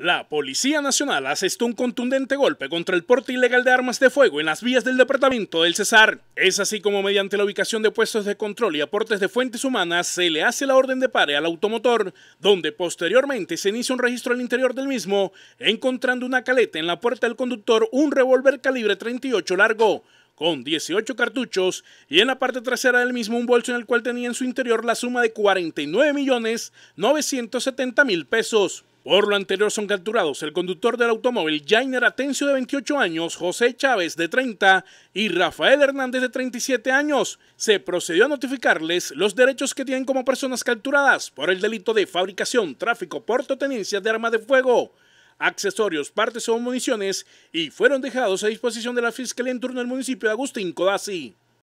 La Policía Nacional asestó un contundente golpe contra el porte ilegal de armas de fuego en las vías del departamento del Cesar. Es así como mediante la ubicación de puestos de control y aportes de fuentes humanas se le hace la orden de pare al automotor, donde posteriormente se inicia un registro al interior del mismo, encontrando una caleta en la puerta del conductor un revólver calibre 38 largo con 18 cartuchos y en la parte trasera del mismo un bolso en el cual tenía en su interior la suma de 49 millones 970 mil pesos. Por lo anterior son capturados el conductor del automóvil Jainer Atencio de 28 años, José Chávez de 30 y Rafael Hernández de 37 años. Se procedió a notificarles los derechos que tienen como personas capturadas por el delito de fabricación, tráfico, porte tenencia de armas de fuego, accesorios, partes o municiones y fueron dejados a disposición de la Fiscalía en turno del municipio de Agustín Codazzi.